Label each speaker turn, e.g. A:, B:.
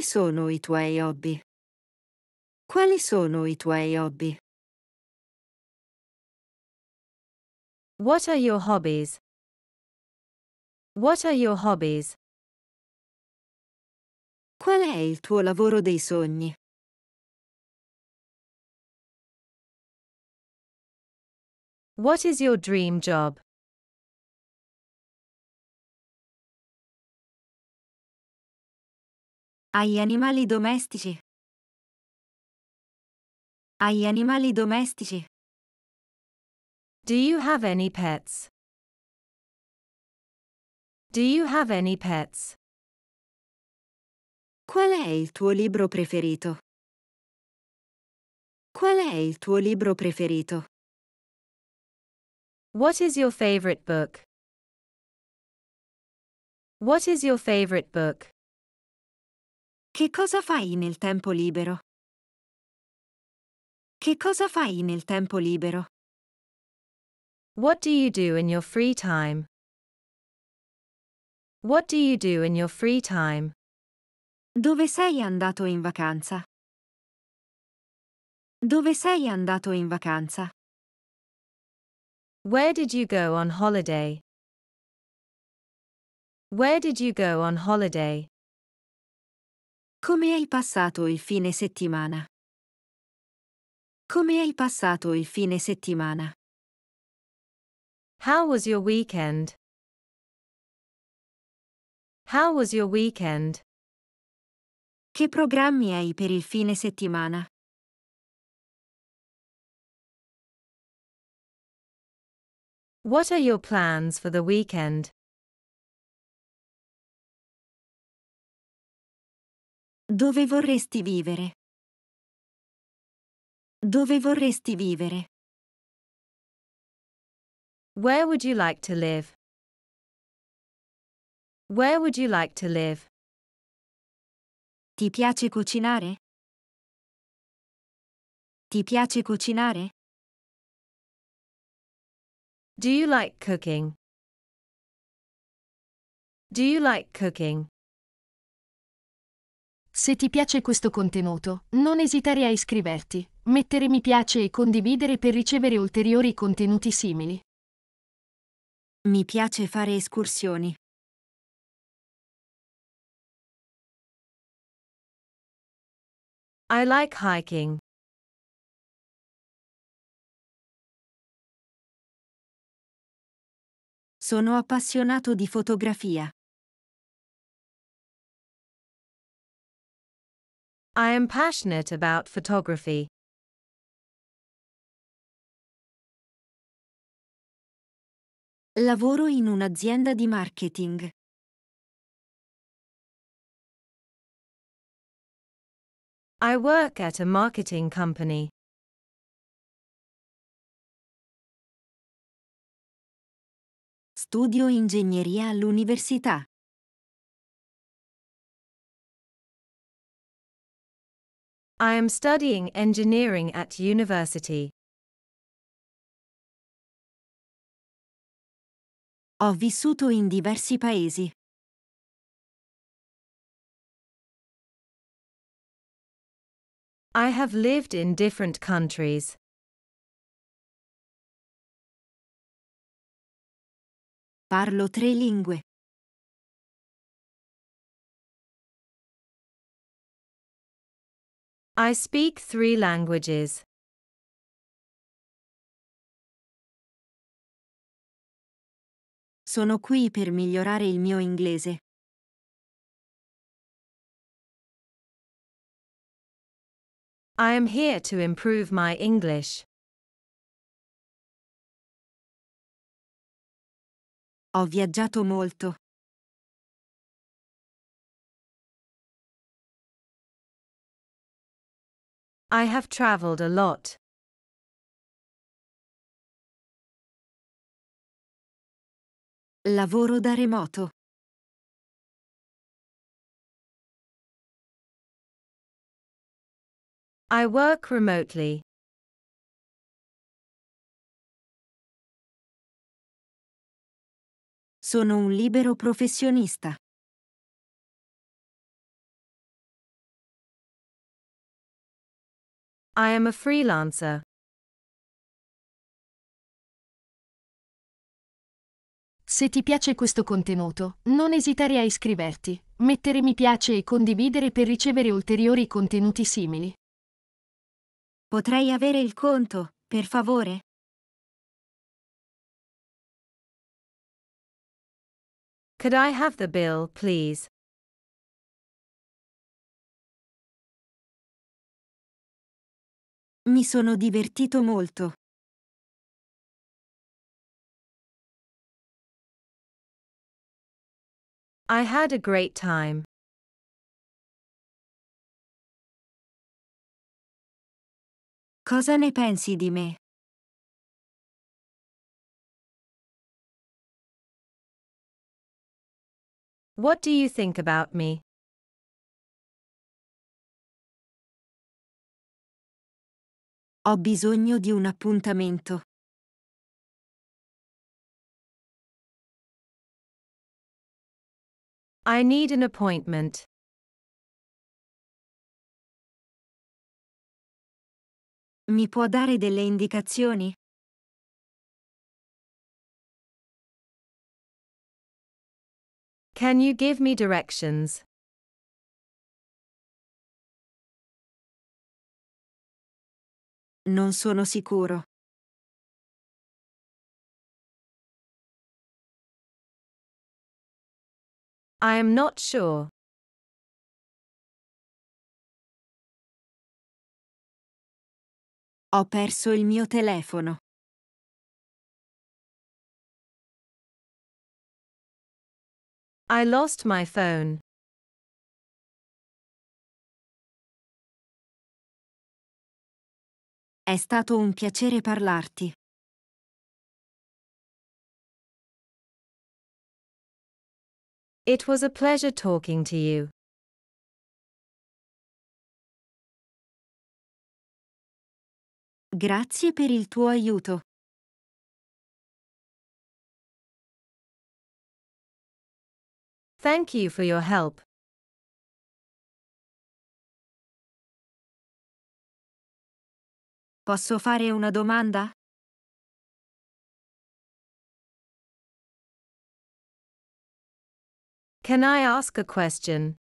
A: Quali sono i tuoi hobby? Quali sono i tuoi hobby? What are your hobbies? What are your hobbies? Qual è il tuo lavoro dei sogni? What is your dream job? Agli animali domestici. Agli animali domestici. Do you have any pets? Do you have any pets? Qual è il tuo libro preferito? Qual è il tuo libro preferito? What is your favorite book? What is your favorite book? Che cosa fai nel tempo libero? Che cosa fai nel tempo libero? What do you do in your free time? What do you do in your free time? Dove sei andato in vacanza? Dove sei andato in vacanza? Where did you go on holiday? Where did you go on holiday? Come hai passato il fine settimana? Come hai passato il fine settimana? How was your weekend? How was your weekend? Che programmi hai per il fine settimana? What are your plans for the weekend? Dove vorresti vivere? Dove vorresti vivere? Where would you like to live? Where would you like to live? Ti piace cucinare? Ti piace cucinare? Do you like cooking? Do you like cooking? Se ti piace questo contenuto, non esitare a iscriverti, mettere mi piace e condividere per ricevere ulteriori contenuti simili. Mi piace fare escursioni. I like hiking. Sono appassionato di fotografia. I am passionate about photography. Lavoro in un'azienda di marketing. I work at a marketing company. Studio ingegneria all'università. I am studying engineering at university. Ho vissuto in diversi paesi. I have lived in different countries. Parlo tre lingue. I speak three languages. Sono qui per migliorare il mio inglese. I am here to improve my English. Ho viaggiato molto. I have traveled a lot. Lavoro da remoto. I work remotely. Sono un libero professionista. I am a freelancer. Se ti piace questo contenuto, non esitare a iscriverti, mettere mi piace e condividere per ricevere ulteriori contenuti simili. Potrei avere il conto, per favore? Could I have the bill, please? Mi sono divertito molto. I had a great time. Cosa ne pensi di me? What do you think about me? Ho bisogno di un appuntamento. I need an appointment. Mi può dare delle indicazioni? Can you give me directions? Non sono sicuro. I am not sure. Ho perso il mio telefono. I lost my phone. È stato un piacere parlarti. It was a pleasure talking to you. Grazie per il tuo aiuto. Thank you for your help. Posso fare una domanda? Can I ask a question?